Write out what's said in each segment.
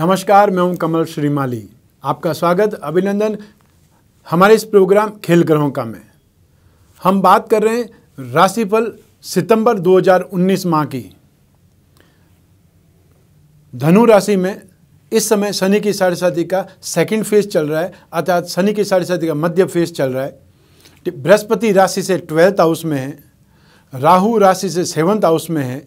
नमस्कार मैं हूं कमल श्रीमाली आपका स्वागत अभिनंदन हमारे इस प्रोग्राम खेल ग्रहों का में हम बात कर रहे हैं राशिफल सितंबर 2019 माह की धनु राशि में इस समय शनि की साढ़े का सेकंड फेज चल रहा है अर्थात शनि की साढ़े साथी का मध्य फेज चल रहा है बृहस्पति राशि से ट्वेल्थ हाउस में है राहु राशि से सेवन्थ हाउस में है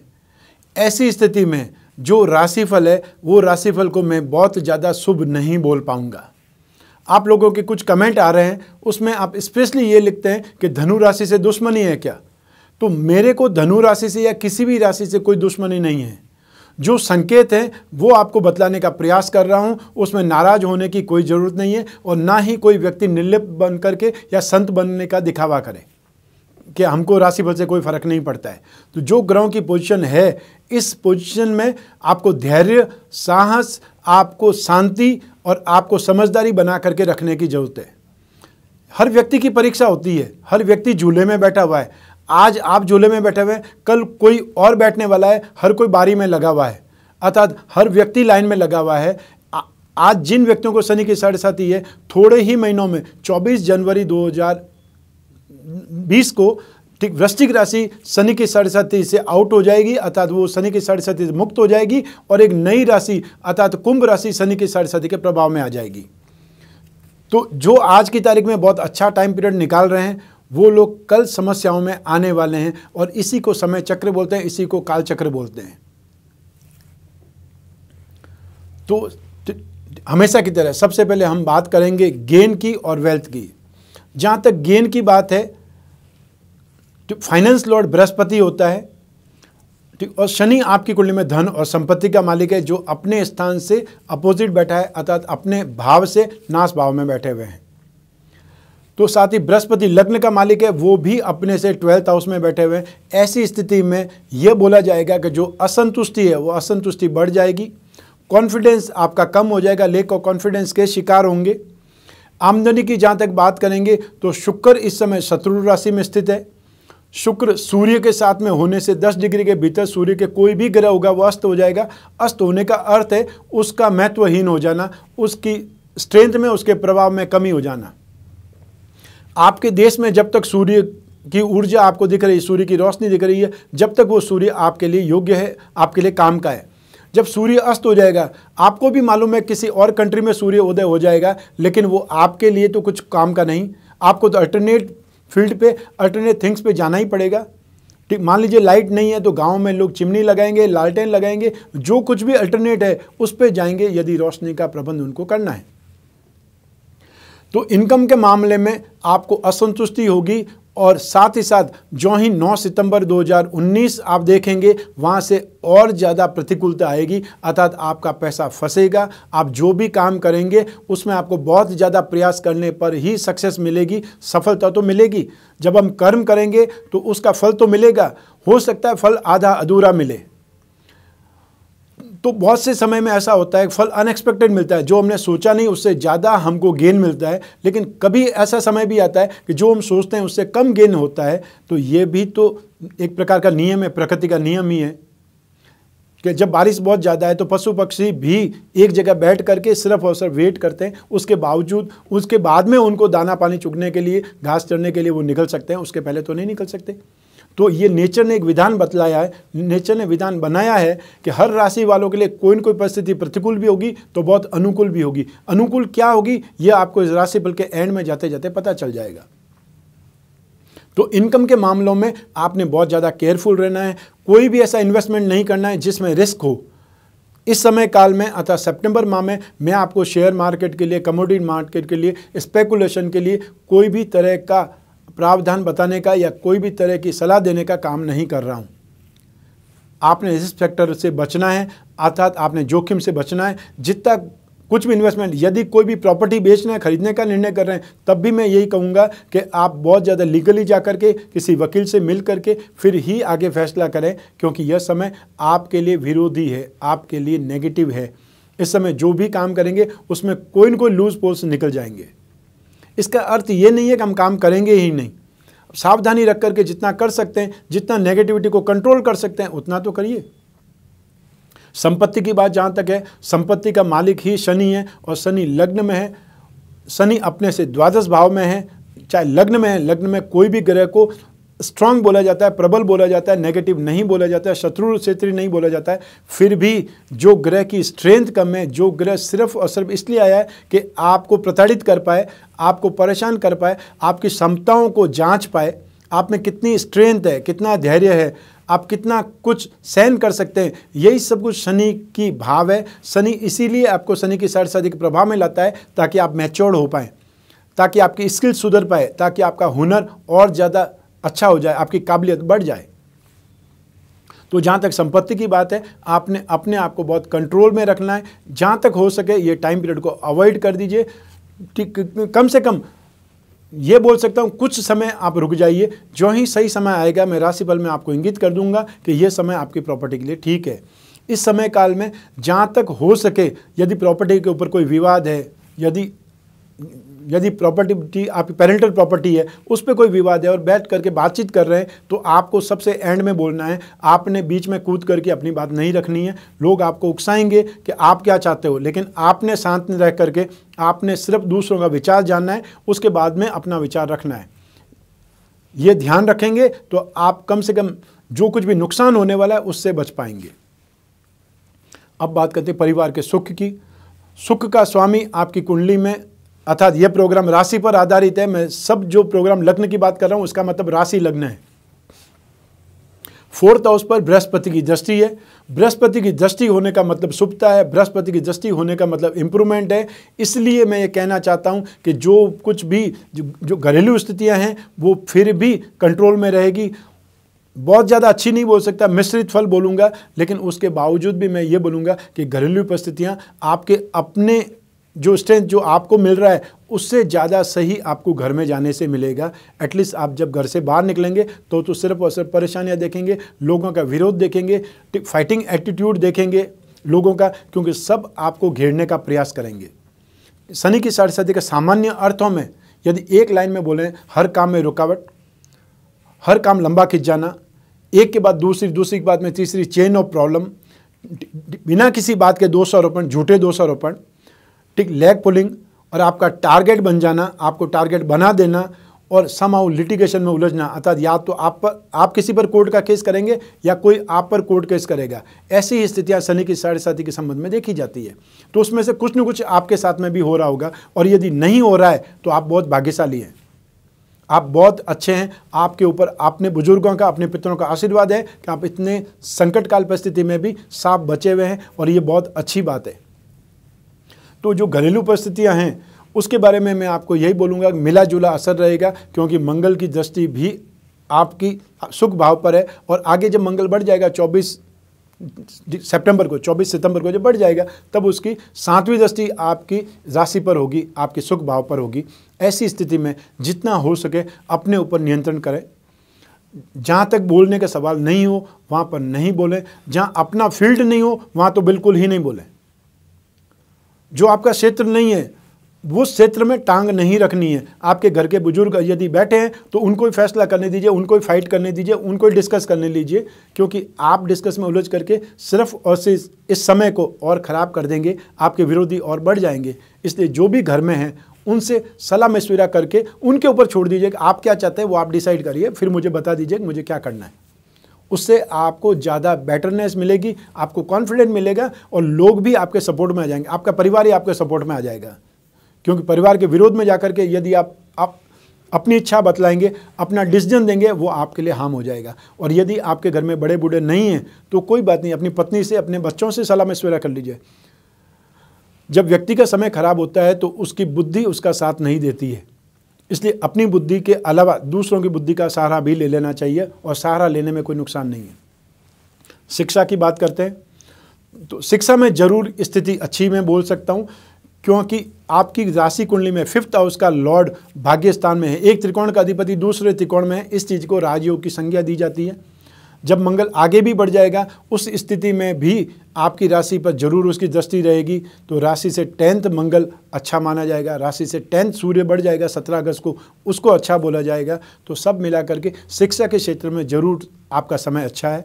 ऐसी स्थिति में जो राशिफल है वो राशिफल को मैं बहुत ज़्यादा शुभ नहीं बोल पाऊँगा आप लोगों के कुछ कमेंट आ रहे हैं उसमें आप स्पेशली ये लिखते हैं कि धनु राशि से दुश्मनी है क्या तो मेरे को धनु राशि से या किसी भी राशि से कोई दुश्मनी नहीं है जो संकेत हैं वो आपको बतलाने का प्रयास कर रहा हूँ उसमें नाराज होने की कोई ज़रूरत नहीं है और ना ही कोई व्यक्ति निर्लिप बन करके या संत बनने का दिखावा करें कि हमको राशि बल से कोई फर्क नहीं पड़ता है तो जो ग्रहों की पोजीशन है इस पोजीशन में आपको धैर्य साहस आपको शांति और आपको समझदारी बना करके रखने की ज़रूरत है हर व्यक्ति की परीक्षा होती है हर व्यक्ति झूले में बैठा हुआ है आज आप झूले में बैठे हुए हैं कल कोई और बैठने वाला है हर कोई बारी में लगा हुआ है अर्थात हर व्यक्ति लाइन में लगा हुआ है आज जिन व्यक्तियों को शनि की साढ़े साथी है थोड़े ही महीनों में 24 जनवरी बीस को ठीक वृश्चिक राशि शनि के साढ़े साथी से आउट हो जाएगी अर्थात वो शनि के साढ़े साथी से मुक्त हो जाएगी और एक नई राशि अर्थात कुंभ राशि शनि के साढ़े साथी के प्रभाव में आ जाएगी तो जो आज की तारीख में बहुत अच्छा टाइम पीरियड निकाल रहे हैं वो लोग कल समस्याओं में आने वाले हैं और इसी को समय चक्र बोलते हैं इसी को काल चक्र बोलते हैं तो हमेशा की तरह सबसे पहले हम बात करेंगे गेन की और वेल्थ की जहाँ तक गेन की बात है तो फाइनेंस लॉर्ड बृहस्पति होता है ठीक तो और शनि आपकी कुंडली में धन और संपत्ति का मालिक है जो अपने स्थान से अपोजिट बैठा है अर्थात अपने भाव से नाश भाव में बैठे हुए हैं तो साथ ही बृहस्पति लग्न का मालिक है वो भी अपने से ट्वेल्थ हाउस में बैठे हुए हैं ऐसी स्थिति में यह बोला जाएगा कि जो असंतुष्टि है वो असंतुष्टि बढ़ जाएगी कॉन्फिडेंस आपका कम हो जाएगा लेक और कॉन्फिडेंस के शिकार होंगे आमदनी की जहाँ तक बात करेंगे तो शुक्र इस समय शत्रु राशि में स्थित है शुक्र सूर्य के साथ में होने से 10 डिग्री के भीतर सूर्य के कोई भी ग्रह होगा वह अस्त हो जाएगा अस्त होने का अर्थ है उसका महत्वहीन हो जाना उसकी स्ट्रेंथ में उसके प्रभाव में कमी हो जाना आपके देश में जब तक सूर्य की ऊर्जा आपको दिख रही है सूर्य की रोशनी दिख रही है जब तक वो सूर्य आपके लिए योग्य है आपके लिए काम का है जब सूर्य अस्त हो जाएगा आपको भी मालूम है किसी और कंट्री में सूर्य उदय हो जाएगा लेकिन वो आपके लिए तो कुछ काम का नहीं आपको तो अल्टरनेट फील्ड पे अल्टरनेट थिंग्स पे जाना ही पड़ेगा ठीक मान लीजिए लाइट नहीं है तो गांव में लोग चिमनी लगाएंगे लालटेन लगाएंगे जो कुछ भी अल्टरनेट है उस पर जाएंगे यदि रोशनी का प्रबंध उनको करना है तो इनकम के मामले में आपको असंतुष्टि होगी और साथ ही साथ जो ही 9 सितंबर 2019 आप देखेंगे वहाँ से और ज़्यादा प्रतिकूलता आएगी अर्थात आपका पैसा फंसेगा आप जो भी काम करेंगे उसमें आपको बहुत ज़्यादा प्रयास करने पर ही सक्सेस मिलेगी सफलता तो मिलेगी जब हम कर्म करेंगे तो उसका फल तो मिलेगा हो सकता है फल आधा अधूरा मिले तो बहुत से समय में ऐसा होता है फल अनएक्सपेक्टेड मिलता है जो हमने सोचा नहीं उससे ज़्यादा हमको गेन मिलता है लेकिन कभी ऐसा समय भी आता है कि जो हम सोचते हैं उससे कम गेन होता है तो ये भी तो एक प्रकार का नियम है प्रकृति का नियम ही है कि जब बारिश बहुत ज़्यादा है तो पशु पक्षी भी एक जगह बैठ करके सिर्फ और सिर्फ वेट करते हैं उसके बावजूद उसके बाद में उनको दाना पानी चुगने के लिए घास चढ़ने के लिए वो निकल सकते हैं उसके पहले तो नहीं निकल सकते तो ये नेचर ने एक विधान बतलाया है नेचर ने विधान बनाया है कि हर राशि वालों के लिए कोई ना कोई परिस्थिति प्रतिकूल भी होगी तो बहुत अनुकूल भी होगी अनुकूल क्या होगी ये आपको इस राशिफल के एंड में जाते जाते पता चल जाएगा तो इनकम के मामलों में आपने बहुत ज़्यादा केयरफुल रहना है कोई भी ऐसा इन्वेस्टमेंट नहीं करना है जिसमें रिस्क हो इस समय काल में अतः सितंबर माह में मैं आपको शेयर मार्केट के लिए कमोडिटी मार्केट के लिए स्पेकुलेशन के लिए कोई भी तरह का प्रावधान बताने का या कोई भी तरह की सलाह देने का काम नहीं कर रहा हूँ आपने इस फैक्टर से बचना है अर्थात आपने जोखिम से बचना है जितना कुछ भी इन्वेस्टमेंट यदि कोई भी प्रॉपर्टी बेचना है खरीदने का निर्णय कर रहे हैं तब भी मैं यही कहूँगा कि आप बहुत ज़्यादा लीगली जा करके किसी वकील से मिल करके फिर ही आगे फैसला करें क्योंकि यह समय आपके लिए विरोधी है आपके लिए नेगेटिव है इस समय जो भी काम करेंगे उसमें कोई ना कोई लूज पोल्स निकल जाएंगे इसका अर्थ ये नहीं है कि हम काम करेंगे ही नहीं सावधानी रख करके जितना कर सकते हैं जितना नेगेटिविटी को कंट्रोल कर सकते हैं उतना तो करिए संपत्ति की बात जहाँ तक है संपत्ति का मालिक ही शनि है और शनि लग्न में है शनि अपने से द्वादश भाव में है चाहे लग्न में है लग्न में कोई भी ग्रह को स्ट्रांग बोला जाता है प्रबल बोला जाता है नेगेटिव नहीं बोला जाता है शत्रु क्षेत्री नहीं बोला जाता है फिर भी जो ग्रह की स्ट्रेंथ कम है जो ग्रह सिर्फ और सिर्फ इसलिए आया है कि आपको प्रताड़ित कर पाए आपको परेशान कर पाए आपकी क्षमताओं को जांच पाए आप में कितनी स्ट्रेंथ है कितना धैर्य है आप कितना कुछ सहन कर सकते हैं यही सब कुछ शनि की भाव है शनि इसीलिए आपको शनि की सर से अधिक प्रभाव में लाता है ताकि आप मैच्योर हो पाएँ ताकि आपकी स्किल सुधर पाए ताकि आपका हुनर और ज़्यादा अच्छा हो जाए आपकी काबिलियत बढ़ जाए तो जहां तक संपत्ति की बात है आपने अपने आप को बहुत कंट्रोल में रखना है जहां तक हो सके ये टाइम पीरियड को अवॉइड कर दीजिए ठीक कम से कम ये बोल सकता हूं कुछ समय आप रुक जाइए जो ही सही समय आएगा मैं राशिफल में आपको इंगित कर दूंगा कि यह समय आपकी प्रॉपर्टी के लिए ठीक है इस समय काल में जहां तक हो सके यदि प्रॉपर्टी के ऊपर कोई विवाद है यदि यदि प्रॉपर्टी आपकी पेरेंटल प्रॉपर्टी है उस पर कोई विवाद है और बैठ करके बातचीत कर रहे हैं तो आपको सबसे एंड में बोलना है आपने बीच में कूद करके अपनी बात नहीं रखनी है लोग आपको उकसाएंगे कि आप क्या चाहते हो लेकिन आपने शांत रह करके आपने सिर्फ दूसरों का विचार जानना है उसके बाद में अपना विचार रखना है ये ध्यान रखेंगे तो आप कम से कम जो कुछ भी नुकसान होने वाला है उससे बच पाएंगे अब बात करते हैं परिवार के सुख की सुख का स्वामी आपकी कुंडली में अर्थात यह प्रोग्राम राशि पर आधारित है मैं सब जो प्रोग्राम लग्न की बात कर रहा हूँ उसका मतलब राशि लग्न है फोर्थ हाउस पर बृहस्पति की दृष्टि है बृहस्पति की दृष्टि होने का मतलब शुभता है बृहस्पति की दृष्टि होने का मतलब इम्प्रूवमेंट है इसलिए मैं ये कहना चाहता हूँ कि जो कुछ भी जो घरेलू स्थितियाँ हैं वो फिर भी कंट्रोल में रहेगी बहुत ज़्यादा अच्छी नहीं बोल सकता मिश्रित फल बोलूँगा लेकिन उसके बावजूद भी मैं ये बोलूँगा कि घरेलू परिस्थितियाँ आपके अपने जो स्ट्रेंथ जो आपको मिल रहा है उससे ज़्यादा सही आपको घर में जाने से मिलेगा एटलीस्ट आप जब घर से बाहर निकलेंगे तो तो सिर्फ और सिर्फ परेशानियाँ देखेंगे लोगों का विरोध देखेंगे फाइटिंग एटीट्यूड देखेंगे लोगों का क्योंकि सब आपको घेरने का प्रयास करेंगे शनि की साढ़े के सामान्य अर्थों में यदि एक लाइन में बोलें हर काम में रुकावट हर काम लंबा खिंच जाना एक के बाद दूसरी दूसरी के बाद में तीसरी चेन ऑफ प्रॉब्लम बिना किसी बात के दोषारोपण झूठे दोषारोपण ठीक लेग पुलिंग और आपका टारगेट बन जाना आपको टारगेट बना देना और समाउ लिटिगेशन में उलझना अर्थात या तो आप पर आप किसी पर कोर्ट का केस करेंगे या कोई आप पर कोर्ट केस करेगा ऐसी ही स्थितियाँ शनि की साढ़े साथी के संबंध में देखी जाती है तो उसमें से कुछ न कुछ आपके साथ में भी हो रहा होगा और यदि नहीं हो रहा है तो आप बहुत भाग्यशाली हैं आप बहुत अच्छे हैं आपके ऊपर आपने बुजुर्गों का अपने पितरों का आशीर्वाद है कि आप इतने संकट काल परिस्थिति में भी साफ बचे हुए हैं और ये बहुत अच्छी बात है तो जो घरेलू परिस्थितियाँ हैं उसके बारे में मैं आपको यही बोलूँगा मिला जुला असर रहेगा क्योंकि मंगल की दृष्टि भी आपकी सुख भाव पर है और आगे जब मंगल बढ़ जाएगा 24 सितंबर को 24 सितंबर को जब बढ़ जाएगा तब उसकी सातवीं दृष्टि आपकी राशि पर होगी आपके सुख भाव पर होगी ऐसी स्थिति में जितना हो सके अपने ऊपर नियंत्रण करें जहाँ तक बोलने का सवाल नहीं हो वहाँ पर नहीं बोलें जहाँ अपना फील्ड नहीं हो वहाँ तो बिल्कुल ही नहीं बोलें जो आपका क्षेत्र नहीं है वो क्षेत्र में टांग नहीं रखनी है आपके घर के बुजुर्ग यदि बैठे हैं तो उनको ही फैसला करने दीजिए उनको ही फाइट करने दीजिए उनको ही डिस्कस करने लीजिए क्योंकि आप डिस्कस में उलझ करके सिर्फ और सिर्फ इस समय को और ख़राब कर देंगे आपके विरोधी और बढ़ जाएंगे इसलिए जो भी घर में हैं उनसे सलाह मशविरा करके उनके ऊपर छोड़ दीजिए कि आप क्या चाहते हैं वो आप डिसाइड करिए फिर मुझे बता दीजिए कि मुझे क्या करना है उससे आपको ज़्यादा बेटरनेस मिलेगी आपको कॉन्फिडेंट मिलेगा और लोग भी आपके सपोर्ट में आ जाएंगे आपका परिवार ही आपके सपोर्ट में आ जाएगा क्योंकि परिवार के विरोध में जाकर के यदि आप आप अपनी इच्छा बतलाएंगे अपना डिसीजन देंगे वो आपके लिए हार्म हो जाएगा और यदि आपके घर में बड़े बूढ़े नहीं हैं तो कोई बात नहीं अपनी पत्नी से अपने बच्चों से सलाह मशवरा कर लीजिए जब व्यक्ति का समय खराब होता है तो उसकी बुद्धि उसका साथ नहीं देती है इसलिए अपनी बुद्धि के अलावा दूसरों की बुद्धि का सहारा भी ले लेना चाहिए और सहारा लेने में कोई नुकसान नहीं है शिक्षा की बात करते हैं तो शिक्षा में जरूर स्थिति अच्छी में बोल सकता हूँ क्योंकि आपकी राशि कुंडली में फिफ्थ हाउस का लॉर्ड भाग्य स्थान में है एक त्रिकोण का अधिपति दूसरे त्रिकोण में है इस चीज़ को राजयोग की संज्ञा दी जाती है जब मंगल आगे भी बढ़ जाएगा उस स्थिति में भी आपकी राशि पर जरूर उसकी दृष्टि रहेगी तो राशि से टेंथ मंगल अच्छा माना जाएगा राशि से टेंथ सूर्य बढ़ जाएगा सत्रह अगस्त को उसको अच्छा बोला जाएगा तो सब मिला करके शिक्षा के क्षेत्र में ज़रूर आपका समय अच्छा है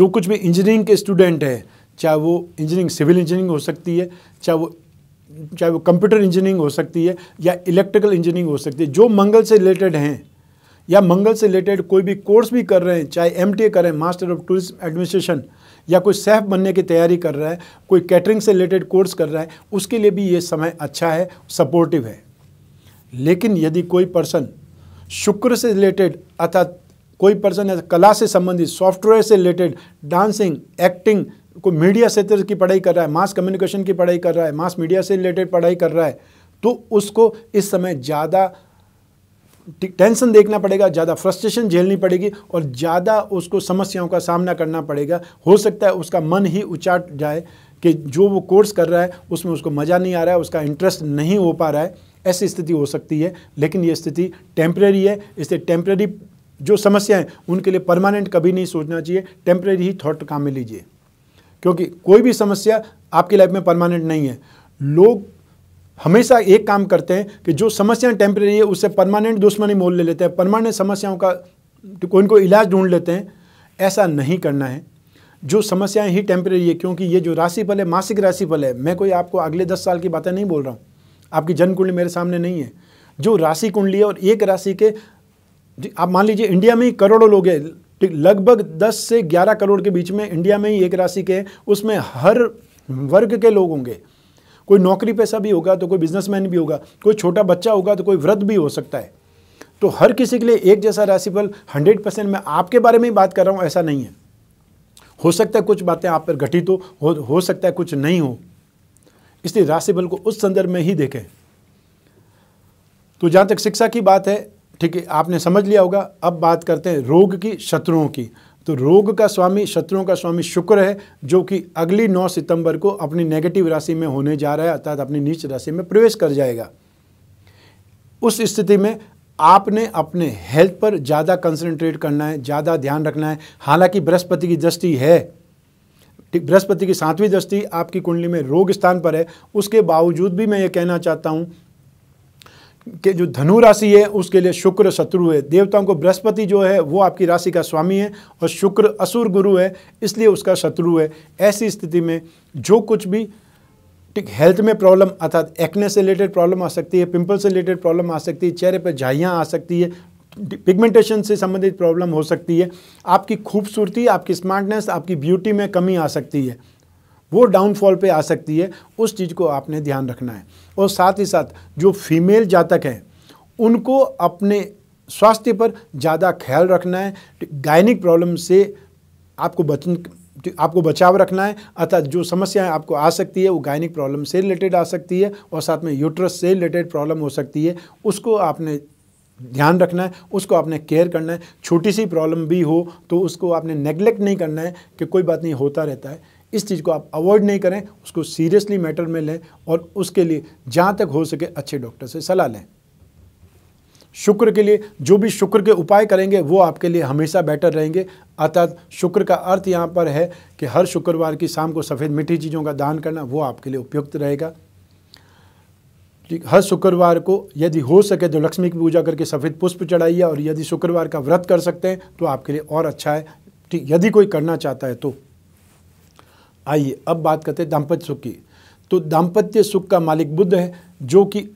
जो कुछ भी इंजीनियरिंग के स्टूडेंट हैं चाहे वो इंजीनियरिंग सिविल इंजीनियरिंग हो सकती है चाहे वो चाहे वो कंप्यूटर इंजीनियरिंग हो सकती है या इलेक्ट्रिकल इंजीनियरिंग हो सकती है जो मंगल से रिलेटेड हैं या मंगल से रिलेटेड कोई भी कोर्स भी कर रहे हैं चाहे एम करें मास्टर ऑफ टूरिज्म एडमिनिस्ट्रेशन या कोई सेफ बनने की तैयारी कर रहा है कोई कैटरिंग से रिलेटेड कोर्स कर रहा है उसके लिए भी ये समय अच्छा है सपोर्टिव है लेकिन यदि कोई पर्सन शुक्र से रिलेटेड अर्थात कोई पर्सन कला से संबंधित सॉफ्टवेयर से रिलेटेड डांसिंग एक्टिंग को मीडिया क्षेत्र की पढ़ाई कर रहा है मास कम्युनिकेशन की पढ़ाई कर रहा है मास मीडिया से रिलेटेड पढ़ाई कर रहा है तो उसको इस समय ज़्यादा टेंशन देखना पड़ेगा ज़्यादा फ्रस्ट्रेशन झेलनी पड़ेगी और ज़्यादा उसको समस्याओं का सामना करना पड़ेगा हो सकता है उसका मन ही उचाट जाए कि जो वो कोर्स कर रहा है उसमें उसको मज़ा नहीं आ रहा है उसका इंटरेस्ट नहीं हो पा रहा है ऐसी स्थिति हो सकती है लेकिन ये स्थिति टेम्प्रेरी है इसलिए टेम्प्रेरी जो समस्या है उनके लिए परमानेंट कभी नहीं सोचना चाहिए टेम्प्रेरी ही थॉट काम में लीजिए क्योंकि कोई भी समस्या आपकी लाइफ में परमानेंट नहीं है लोग हमेशा एक काम करते हैं कि जो समस्याएं टेम्प्रेरी है उससे परमानेंट दुश्मनी मोल ले लेते हैं परमानेंट समस्याओं का कोई इनको इलाज ढूंढ लेते हैं ऐसा नहीं करना है जो समस्याएं ही टेम्प्रेरी है क्योंकि ये जो राशिफल है मासिक राशिफल है मैं कोई आपको अगले दस साल की बातें नहीं बोल रहा हूँ आपकी जन्म कुंडली मेरे सामने नहीं है जो राशि कुंडली है और एक राशि के आप मान लीजिए इंडिया में ही करोड़ों लोग हैं लगभग दस से ग्यारह करोड़ के बीच में इंडिया में ही एक राशि के उसमें हर वर्ग के लोग होंगे कोई नौकरी पैसा भी होगा तो कोई बिजनेसमैन भी होगा कोई छोटा बच्चा होगा तो कोई वृद्ध भी हो सकता है तो हर किसी के लिए एक जैसा राशिफल हंड्रेड परसेंट मैं आपके बारे में ही बात कर रहा हूँ ऐसा नहीं है हो सकता है कुछ बातें आप पर घटित हो, हो हो सकता है कुछ नहीं हो इसलिए राशिफल को उस संदर्भ में ही देखें तो जहाँ तक शिक्षा की बात है ठीक है आपने समझ लिया होगा अब बात करते हैं रोग की शत्रुओं की तो रोग का स्वामी शत्रुओं का स्वामी शुक्र है जो कि अगली 9 सितंबर को अपनी नेगेटिव राशि में होने जा रहा है अर्थात अपनी नीच राशि में प्रवेश कर जाएगा उस स्थिति में आपने अपने हेल्थ पर ज़्यादा कंसंट्रेट करना है ज़्यादा ध्यान रखना है हालांकि बृहस्पति की दृष्टि है बृहस्पति की सातवीं दृष्टि आपकी कुंडली में रोग स्थान पर है उसके बावजूद भी मैं ये कहना चाहता हूँ के जो धनु राशि है उसके लिए शुक्र शत्रु है देवताओं को बृहस्पति जो है वो आपकी राशि का स्वामी है और शुक्र असुर गुरु है इसलिए उसका शत्रु है ऐसी स्थिति में जो कुछ भी ठीक हेल्थ में प्रॉब्लम अर्थात एक्ने से रिलेटेड प्रॉब्लम आ सकती है पिंपल से रिलेटेड प्रॉब्लम आ सकती है चेहरे पर झाइयाँ आ सकती है पिगमेंटेशन से संबंधित प्रॉब्लम हो सकती है आपकी खूबसूरती आपकी स्मार्टनेस आपकी ब्यूटी में कमी आ सकती है वो डाउनफॉल पे आ सकती है उस चीज़ को आपने ध्यान रखना है और साथ ही साथ जो फीमेल जातक हैं उनको अपने स्वास्थ्य पर ज़्यादा ख्याल रखना है गायनिक प्रॉब्लम से आपको बचन आपको बचाव रखना है अतः जो समस्याएं आपको आ सकती है वो गायनिक प्रॉब्लम से रिलेटेड आ सकती है और साथ में यूट्रस से रिलेटेड प्रॉब्लम हो सकती है उसको आपने ध्यान रखना है उसको आपने केयर करना है छोटी सी प्रॉब्लम भी हो तो उसको आपने नेग्लेक्ट नहीं करना है कि कोई बात नहीं होता रहता है इस चीज़ को आप अवॉइड नहीं करें उसको सीरियसली मैटर में लें और उसके लिए जहाँ तक हो सके अच्छे डॉक्टर से सलाह लें शुक्र के लिए जो भी शुक्र के उपाय करेंगे वो आपके लिए हमेशा बेटर रहेंगे अर्थात शुक्र का अर्थ यहाँ पर है कि हर शुक्रवार की शाम को सफ़ेद मीठी चीज़ों का दान करना वो आपके लिए उपयुक्त रहेगा ठीक हर शुक्रवार को यदि हो सके तो लक्ष्मी की पूजा करके सफ़ेद पुष्प चढ़ाइए और यदि शुक्रवार का व्रत कर सकते हैं तो आपके लिए और अच्छा है ठीक यदि कोई करना चाहता है तो आइए अब बात करते हैं दाम्पत्य सुख की तो दाम्पत्य सुख का मालिक बुद्ध है जो कि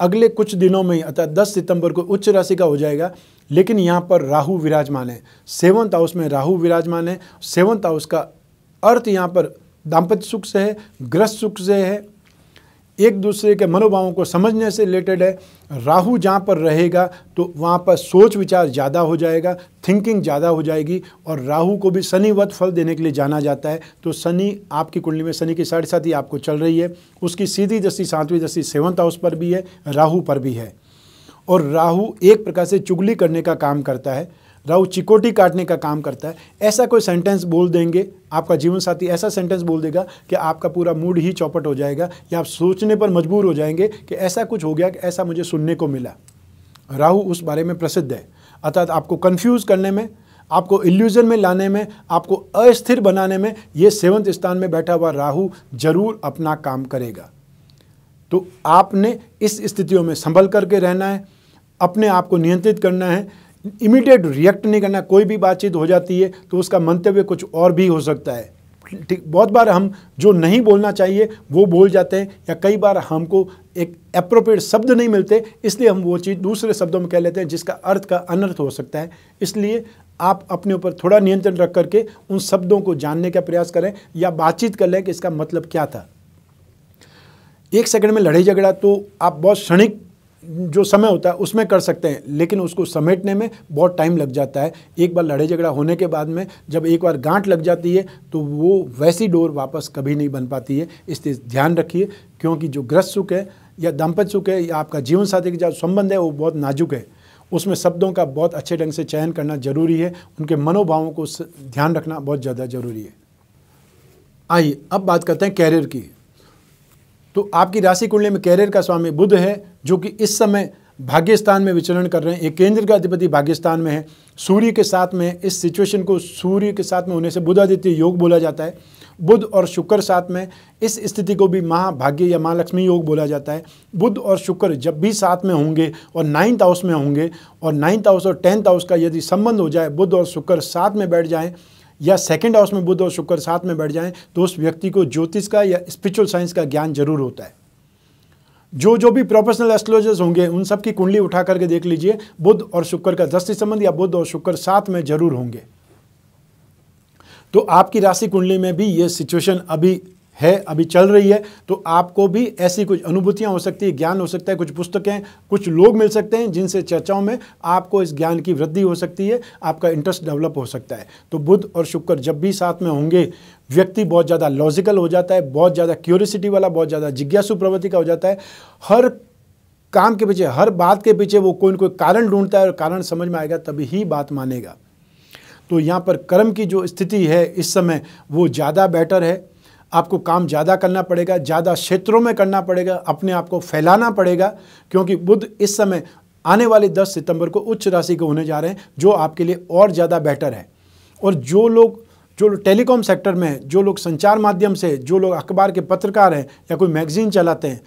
अगले कुछ दिनों में अर्थात 10 सितंबर को उच्च राशि का हो जाएगा लेकिन यहाँ पर राहु विराजमान है सेवंथ हाउस में राहु विराजमान है सेवंथ हाउस का अर्थ यहाँ पर दाम्पत्य सुख से है ग्रस्त सुख से है एक दूसरे के मनोभावों को समझने से रिलेटेड है राहु जहाँ पर रहेगा तो वहाँ पर सोच विचार ज़्यादा हो जाएगा थिंकिंग ज़्यादा हो जाएगी और राहु को भी शनिवत फल देने के लिए जाना जाता है तो शनि आपकी कुंडली में शनि की साढ़े साथ ही आपको चल रही है उसकी सीधी दस्ती सातवीं दस्ती सेवंथ हाउस पर भी है राहू पर भी है और राहू एक प्रकार से चुगली करने का काम करता है राहु चिकोटी काटने का काम करता है ऐसा कोई सेंटेंस बोल देंगे आपका जीवन साथी ऐसा सेंटेंस बोल देगा कि आपका पूरा मूड ही चौपट हो जाएगा या आप सोचने पर मजबूर हो जाएंगे कि ऐसा कुछ हो गया कि ऐसा मुझे सुनने को मिला राहु उस बारे में प्रसिद्ध है अर्थात आपको कन्फ्यूज़ करने में आपको इल्यूजन में लाने में आपको अस्थिर बनाने में ये सेवंथ स्थान में बैठा हुआ राहु जरूर अपना काम करेगा तो आपने इस स्थितियों में संभल करके रहना है अपने आप को नियंत्रित करना है इमीडिएट रिएक्ट नहीं करना कोई भी बातचीत हो जाती है तो उसका मंतव्य कुछ और भी हो सकता है ठीक बहुत बार हम जो नहीं बोलना चाहिए वो बोल जाते हैं या कई बार हमको एक अप्रोप्रिएट शब्द नहीं मिलते इसलिए हम वो चीज़ दूसरे शब्दों में कह लेते हैं जिसका अर्थ का अनर्थ हो सकता है इसलिए आप अपने ऊपर थोड़ा नियंत्रण रख करके उन शब्दों को जानने का प्रयास करें या बातचीत कर लें कि इसका मतलब क्या था एक सेकंड में लड़ाई झगड़ा तो आप बहुत क्षणिक जो समय होता है उसमें कर सकते हैं लेकिन उसको समेटने में बहुत टाइम लग जाता है एक बार लड़ाई झगड़ा होने के बाद में जब एक बार गांठ लग जाती है तो वो वैसी डोर वापस कभी नहीं बन पाती है इसलिए ध्यान रखिए क्योंकि जो ग्रस्त सुख है या दाम्पत्य सुख है या आपका जीवन साथी का जो संबंध है वो बहुत नाजुक है उसमें शब्दों का बहुत अच्छे ढंग से चयन करना जरूरी है उनके मनोभावों को ध्यान रखना बहुत ज़्यादा जरूरी है आइए अब बात करते हैं कैरियर की तो आपकी राशि कुंडली में कैरियर का स्वामी बुध है जो कि इस समय भाग्यस्थान में विचरण कर रहे हैं एक केंद्र का अधिपति भाग्यस्थान में है सूर्य के साथ में इस सिचुएशन को सूर्य के साथ में होने से आदित्य योग बोला जाता है बुध और शुक्र साथ में इस स्थिति को भी महाभाग्य या महालक्ष्मी योग बोला जाता है बुध और शुक्र जब भी साथ में होंगे और नाइन्थ हाउस में होंगे और नाइन्थ हाउस और टेंथ हाउस का यदि संबंध हो जाए बुध और शुक्र साथ में बैठ जाएँ या सेकेंड हाउस में बुध और शुक्र साथ में बैठ जाएँ तो उस व्यक्ति को ज्योतिष का या स्पिरिचुअल साइंस का ज्ञान जरूर होता है जो जो भी प्रोफेशनल एस्ट्रोलॉजर्स होंगे उन सब की कुंडली उठा करके देख लीजिए बुद्ध और शुक्र का दृष्टि संबंध या बुद्ध और शुक्र साथ में जरूर होंगे तो आपकी राशि कुंडली में भी ये सिचुएशन अभी है अभी चल रही है तो आपको भी ऐसी कुछ अनुभूतियाँ हो सकती है ज्ञान हो सकता है कुछ पुस्तकें कुछ लोग मिल सकते हैं जिनसे चर्चाओं में आपको इस ज्ञान की वृद्धि हो सकती है आपका इंटरेस्ट डेवलप हो सकता है तो बुद्ध और शुक्र जब भी साथ में होंगे व्यक्ति बहुत ज़्यादा लॉजिकल हो जाता है बहुत ज़्यादा क्यूरिसिटी वाला बहुत ज़्यादा जिज्ञासु प्रवृत्ति का हो जाता है हर काम के पीछे हर बात के पीछे वो कोई ना कोई कारण ढूंढता है और कारण समझ में आएगा तभी ही बात मानेगा तो यहाँ पर कर्म की जो स्थिति है इस समय वो ज़्यादा बेटर है आपको काम ज़्यादा करना पड़ेगा ज़्यादा क्षेत्रों में करना पड़ेगा अपने आप को फैलाना पड़ेगा क्योंकि बुद्ध इस समय आने वाले 10 सितंबर को उच्च राशि के होने जा रहे हैं जो आपके लिए और ज़्यादा बेटर है और जो लोग जो टेलीकॉम सेक्टर में जो लोग संचार माध्यम से जो लोग अखबार के पत्रकार हैं या कोई मैगजीन चलाते हैं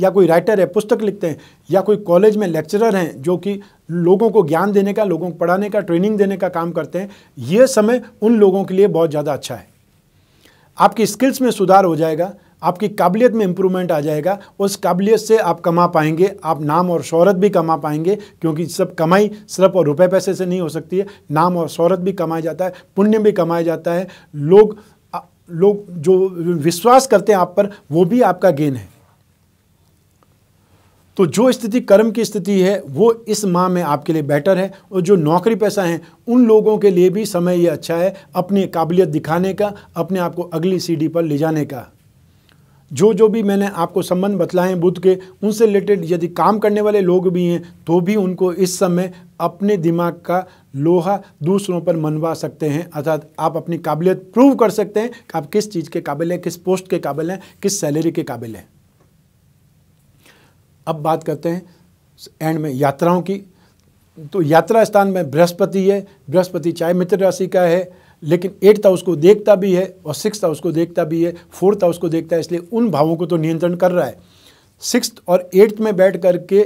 या कोई राइटर है पुस्तक लिखते हैं या कोई कॉलेज में लेक्चरर हैं जो कि लोगों को ज्ञान देने का लोगों को पढ़ाने का ट्रेनिंग देने का काम करते हैं ये समय उन लोगों के लिए बहुत ज़्यादा अच्छा है आपकी स्किल्स में सुधार हो जाएगा आपकी काबिलियत में इम्प्रूवमेंट आ जाएगा उस काबिलियत से आप कमा पाएंगे आप नाम और शहरत भी कमा पाएंगे क्योंकि सब कमाई सिर्फ और रुपए पैसे से नहीं हो सकती है नाम और शहरत भी कमाया जाता है पुण्य भी कमाया जाता है लोग लोग जो विश्वास करते हैं आप पर वो भी आपका गेन है तो जो स्थिति कर्म की स्थिति है वो इस माह में आपके लिए बेटर है और जो नौकरी पैसा हैं उन लोगों के लिए भी समय ये अच्छा है अपनी काबिलियत दिखाने का अपने आप को अगली सीढ़ी पर ले जाने का जो जो भी मैंने आपको संबंध बतलाए बुद्ध के उनसे रिलेटेड यदि काम करने वाले लोग भी हैं तो भी उनको इस समय अपने दिमाग का लोहा दूसरों पर मनवा सकते हैं अर्थात आप अपनी काबिलियत प्रूव कर सकते हैं कि आप किस चीज़ के काबिल हैं किस पोस्ट के काबिल हैं किस सैलरी के काबिल हैं अब बात करते हैं एंड में यात्राओं की तो यात्रा स्थान में बृहस्पति है बृहस्पति चाहे मित्र राशि का है लेकिन एट्थ हाउस को देखता भी है और सिक्स हाउस को देखता भी है फोर्थ हाउस को देखता है इसलिए उन भावों को तो नियंत्रण कर रहा है सिक्स और एट्थ में बैठ करके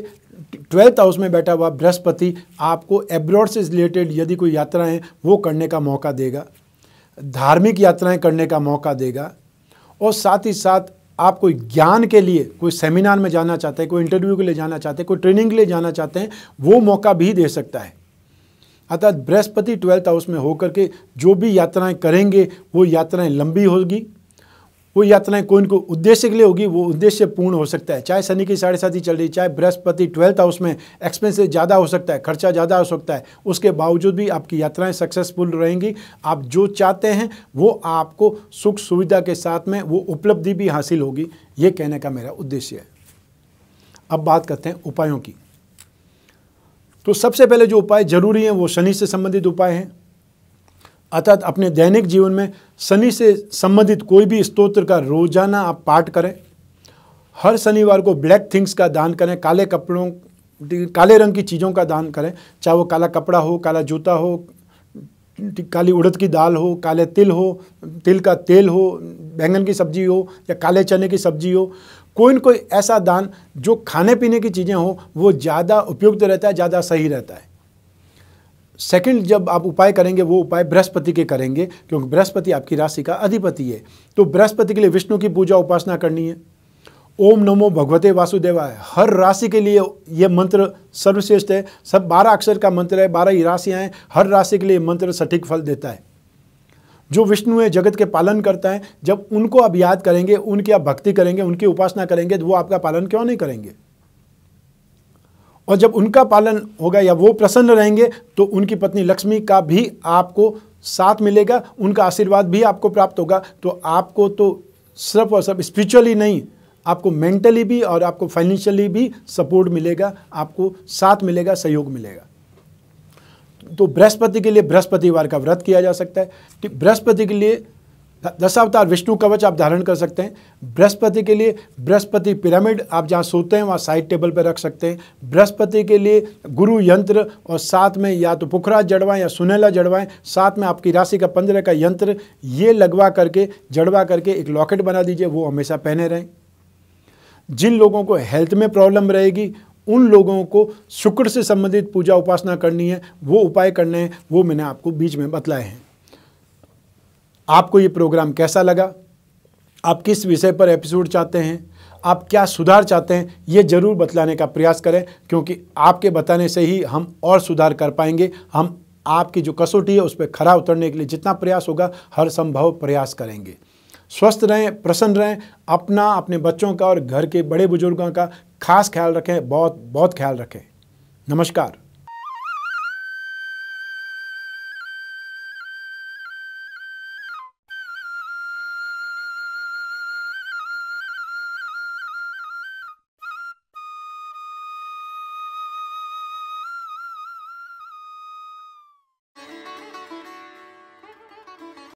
ट्वेल्थ हाउस में बैठा हुआ बृहस्पति आपको एब्रॉड से रिलेटेड यदि कोई यात्राएं वो करने का मौका देगा धार्मिक यात्राएं करने का मौका देगा और साथ ही साथ आप कोई ज्ञान के लिए कोई सेमिनार में जाना चाहते हैं कोई इंटरव्यू के लिए जाना चाहते हैं कोई ट्रेनिंग के लिए जाना चाहते हैं वो मौका भी दे सकता है अर्थात बृहस्पति ट्वेल्थ हाउस में होकर के जो भी यात्राएं करेंगे वो यात्राएं लंबी होगी वो यात्राएं कोई को उद्देश्य के लिए होगी वो उद्देश्य पूर्ण हो सकता है चाहे शनि की साढ़े साथी चल रही चाहे बृहस्पति ट्वेल्थ हाउस में एक्सपेंसिव ज़्यादा हो सकता है खर्चा ज़्यादा हो सकता है उसके बावजूद भी आपकी यात्राएं सक्सेसफुल रहेंगी आप जो चाहते हैं वो आपको सुख सुविधा के साथ में वो उपलब्धि भी हासिल होगी ये कहने का मेरा उद्देश्य है अब बात करते हैं उपायों की तो सबसे पहले जो उपाय जरूरी हैं वो शनि से संबंधित उपाय हैं अर्थात अपने दैनिक जीवन में शनि से संबंधित कोई भी स्तोत्र का रोजाना आप पाठ करें हर शनिवार को ब्लैक थिंग्स का दान करें काले कपड़ों काले रंग की चीज़ों का दान करें चाहे वो काला कपड़ा हो काला जूता हो काली उड़द की दाल हो काले तिल हो तिल का तेल हो बैंगन की सब्जी हो या काले चने की सब्जी हो कोई न कोई ऐसा दान जो खाने पीने की चीज़ें हो वो ज़्यादा उपयुक्त रहता है ज़्यादा सही रहता है सेकंड जब आप उपाय करेंगे वो उपाय बृहस्पति के करेंगे क्योंकि बृहस्पति आपकी राशि का अधिपति है तो बृहस्पति के लिए विष्णु की पूजा उपासना करनी है ओम नमो भगवते वासुदेवाय हर राशि के लिए यह मंत्र सर्वश्रेष्ठ है सब बारह अक्षर का मंत्र है बारह ही राशियाँ हैं हर राशि के लिए मंत्र सटीक फल देता है जो विष्णु है जगत के पालन करता है जब उनको आप याद करेंगे उनकी आप भक्ति करेंगे उनकी उपासना करेंगे तो वो आपका पालन क्यों नहीं करेंगे और जब उनका पालन होगा या वो प्रसन्न रहेंगे तो उनकी पत्नी लक्ष्मी का भी आपको साथ मिलेगा उनका आशीर्वाद भी आपको प्राप्त होगा तो आपको तो सिर्फ और सिर्फ स्पिरिचुअली नहीं आपको मेंटली भी और आपको फाइनेंशियली भी सपोर्ट मिलेगा आपको साथ मिलेगा सहयोग मिलेगा तो बृहस्पति के लिए बृहस्पतिवार का व्रत किया जा सकता है कि बृहस्पति के लिए दशावतार विष्णु कवच आप धारण कर सकते हैं बृहस्पति के लिए बृहस्पति पिरामिड आप जहाँ सोते हैं वहाँ साइड टेबल पर रख सकते हैं बृहस्पति के लिए गुरु यंत्र और साथ में या तो पुखरा जड़वाएं या सुनेला जड़वाएं साथ में आपकी राशि का पंद्रह का यंत्र ये लगवा करके जड़वा करके एक लॉकेट बना दीजिए वो हमेशा पहने रहें जिन लोगों को हेल्थ में प्रॉब्लम रहेगी उन लोगों को शुक्र से संबंधित पूजा उपासना करनी है वो उपाय करने हैं वो मैंने आपको बीच में बतलाए हैं आपको ये प्रोग्राम कैसा लगा आप किस विषय पर एपिसोड चाहते हैं आप क्या सुधार चाहते हैं ये ज़रूर बतलाने का प्रयास करें क्योंकि आपके बताने से ही हम और सुधार कर पाएंगे हम आपकी जो कसौटी है उस पर खरा उतरने के लिए जितना प्रयास होगा हर संभव प्रयास करेंगे स्वस्थ रहें प्रसन्न रहें अपना अपने बच्चों का और घर के बड़े बुजुर्गों का खास ख्याल रखें बहुत बहुत ख्याल रखें नमस्कार